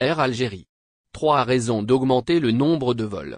Air Algérie. 3 raisons d'augmenter le nombre de vols.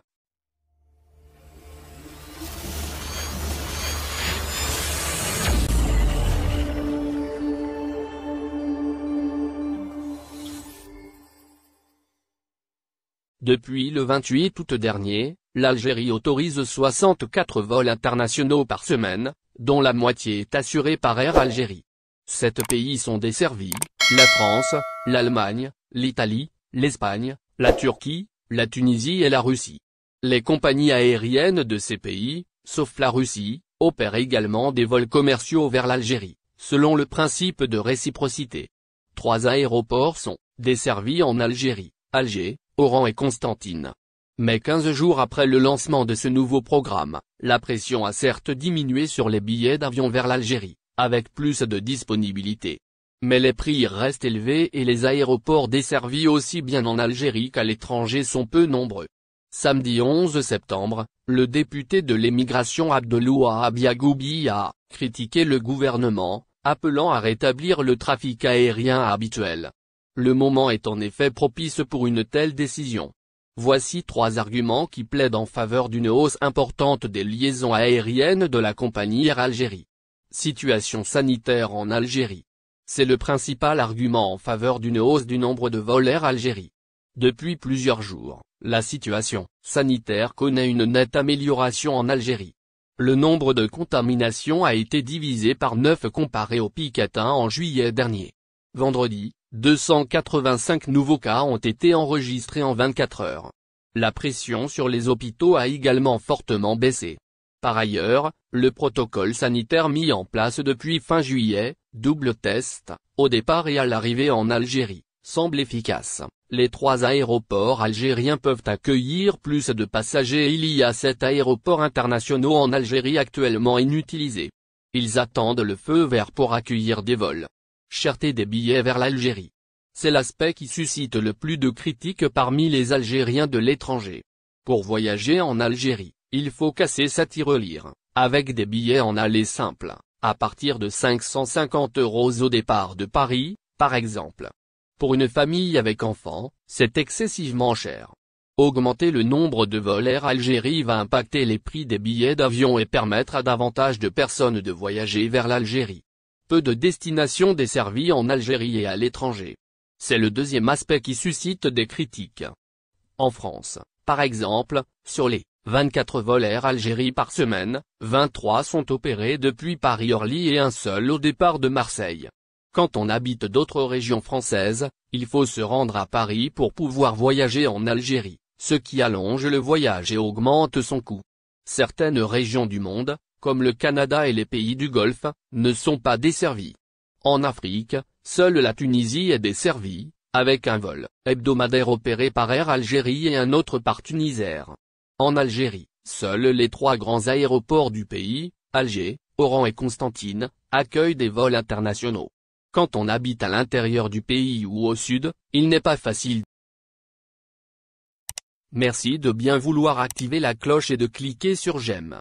Depuis le 28 août dernier, l'Algérie autorise 64 vols internationaux par semaine, dont la moitié est assurée par Air Algérie. Sept pays sont desservis, la France, l'Allemagne, l'Italie, l'Espagne, la Turquie, la Tunisie et la Russie. Les compagnies aériennes de ces pays, sauf la Russie, opèrent également des vols commerciaux vers l'Algérie, selon le principe de réciprocité. Trois aéroports sont desservis en Algérie, Alger, Oran et Constantine. Mais 15 jours après le lancement de ce nouveau programme, la pression a certes diminué sur les billets d'avion vers l'Algérie, avec plus de disponibilité. Mais les prix restent élevés et les aéroports desservis aussi bien en Algérie qu'à l'étranger sont peu nombreux. Samedi 11 septembre, le député de l'émigration Abdeloua Abiagoubi a critiqué le gouvernement, appelant à rétablir le trafic aérien habituel. Le moment est en effet propice pour une telle décision. Voici trois arguments qui plaident en faveur d'une hausse importante des liaisons aériennes de la compagnie Air Algérie. Situation sanitaire en Algérie. C'est le principal argument en faveur d'une hausse du nombre de vols Air Algérie. Depuis plusieurs jours, la situation sanitaire connaît une nette amélioration en Algérie. Le nombre de contaminations a été divisé par 9 comparé au pic atteint en juillet dernier. Vendredi, 285 nouveaux cas ont été enregistrés en 24 heures. La pression sur les hôpitaux a également fortement baissé. Par ailleurs, le protocole sanitaire mis en place depuis fin juillet, double test, au départ et à l'arrivée en Algérie, semble efficace. Les trois aéroports algériens peuvent accueillir plus de passagers il y a sept aéroports internationaux en Algérie actuellement inutilisés. Ils attendent le feu vert pour accueillir des vols. Cherté des billets vers l'Algérie. C'est l'aspect qui suscite le plus de critiques parmi les Algériens de l'étranger. Pour voyager en Algérie, il faut casser sa tirelire, avec des billets en aller simple à partir de 550 euros au départ de Paris, par exemple. Pour une famille avec enfants, c'est excessivement cher. Augmenter le nombre de vols Air Algérie va impacter les prix des billets d'avion et permettre à davantage de personnes de voyager vers l'Algérie. Peu de destinations desservies en Algérie et à l'étranger. C'est le deuxième aspect qui suscite des critiques. En France, par exemple, sur les 24 vols Air Algérie par semaine, 23 sont opérés depuis Paris-Orly et un seul au départ de Marseille. Quand on habite d'autres régions françaises, il faut se rendre à Paris pour pouvoir voyager en Algérie, ce qui allonge le voyage et augmente son coût. Certaines régions du monde, comme le Canada et les pays du Golfe, ne sont pas desservies. En Afrique, seule la Tunisie est desservie, avec un vol hebdomadaire opéré par Air Algérie et un autre par Tunisair. En Algérie, seuls les trois grands aéroports du pays, Alger, Oran et Constantine, accueillent des vols internationaux. Quand on habite à l'intérieur du pays ou au sud, il n'est pas facile. Merci de bien vouloir activer la cloche et de cliquer sur j'aime.